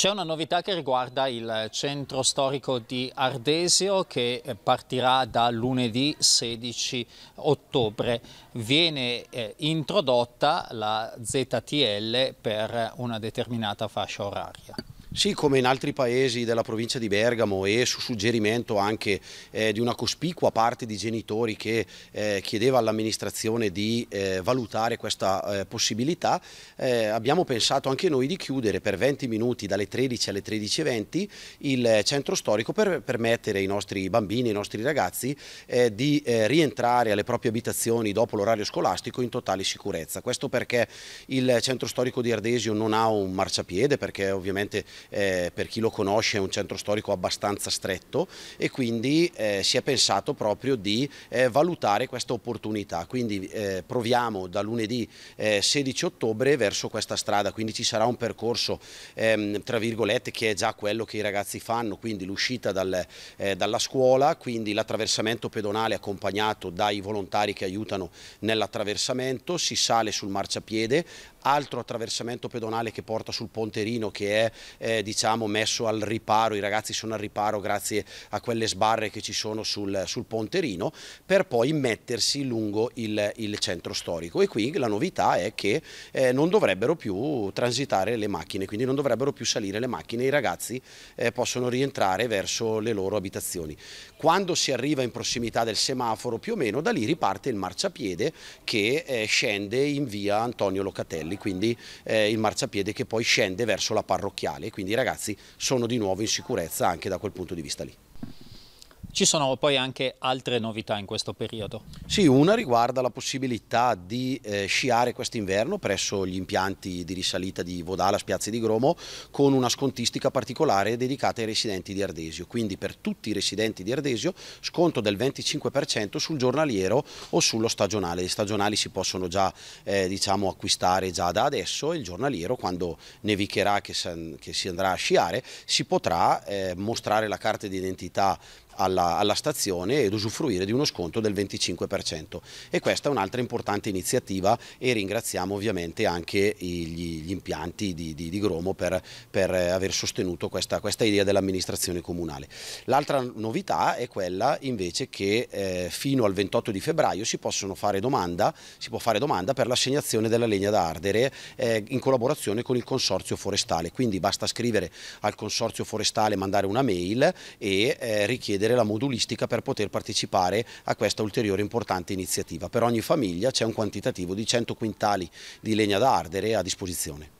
C'è una novità che riguarda il centro storico di Ardesio che partirà da lunedì 16 ottobre. Viene eh, introdotta la ZTL per una determinata fascia oraria. Sì, come in altri paesi della provincia di Bergamo e su suggerimento anche eh, di una cospicua parte di genitori che eh, chiedeva all'amministrazione di eh, valutare questa eh, possibilità, eh, abbiamo pensato anche noi di chiudere per 20 minuti dalle 13 alle 13.20 il centro storico per permettere ai nostri bambini, ai nostri ragazzi eh, di rientrare alle proprie abitazioni dopo l'orario scolastico in totale sicurezza. Questo perché il centro storico di Ardesio non ha un marciapiede, perché ovviamente eh, per chi lo conosce è un centro storico abbastanza stretto e quindi eh, si è pensato proprio di eh, valutare questa opportunità, quindi eh, proviamo da lunedì 16 eh, ottobre verso questa strada, quindi ci sarà un percorso ehm, tra virgolette che è già quello che i ragazzi fanno, quindi l'uscita dal, eh, dalla scuola, quindi l'attraversamento pedonale accompagnato dai volontari che aiutano nell'attraversamento, si sale sul marciapiede, altro attraversamento pedonale che porta sul ponterino che è eh, diciamo, messo al riparo, i ragazzi sono al riparo grazie a quelle sbarre che ci sono sul, sul ponterino, per poi mettersi lungo il, il, centro storico e qui la novità è che eh, non dovrebbero più transitare le macchine, quindi non dovrebbero più salire le macchine, i ragazzi eh, possono rientrare verso le loro abitazioni. Quando si arriva in prossimità del semaforo più o meno, da lì riparte il marciapiede che eh, scende in via Antonio Locatelli, quindi eh, il marciapiede che poi scende verso la parrocchiale quindi i ragazzi sono di nuovo in sicurezza anche da quel punto di vista lì. Ci sono poi anche altre novità in questo periodo? Sì, una riguarda la possibilità di eh, sciare quest'inverno presso gli impianti di risalita di Vodala, Spiazze di Gromo, con una scontistica particolare dedicata ai residenti di Ardesio. Quindi per tutti i residenti di Ardesio sconto del 25% sul giornaliero o sullo stagionale. I stagionali si possono già eh, diciamo, acquistare già da adesso e il giornaliero quando nevicherà che, che si andrà a sciare si potrà eh, mostrare la carta d'identità alla, alla stazione ed usufruire di uno sconto del 25%. E questa è un'altra importante iniziativa e ringraziamo ovviamente anche gli, gli impianti di, di, di Gromo per, per, aver sostenuto questa, questa idea dell'amministrazione comunale. L'altra novità è quella invece che eh, fino al 28 di febbraio si, fare domanda, si può fare domanda per l'assegnazione della legna da ardere eh, in collaborazione con il consorzio forestale, quindi basta scrivere al consorzio forestale, mandare una mail e eh, richiedere avere la modulistica per poter partecipare a questa ulteriore importante iniziativa. Per ogni famiglia c'è un quantitativo di 100 quintali di legna da ardere a disposizione.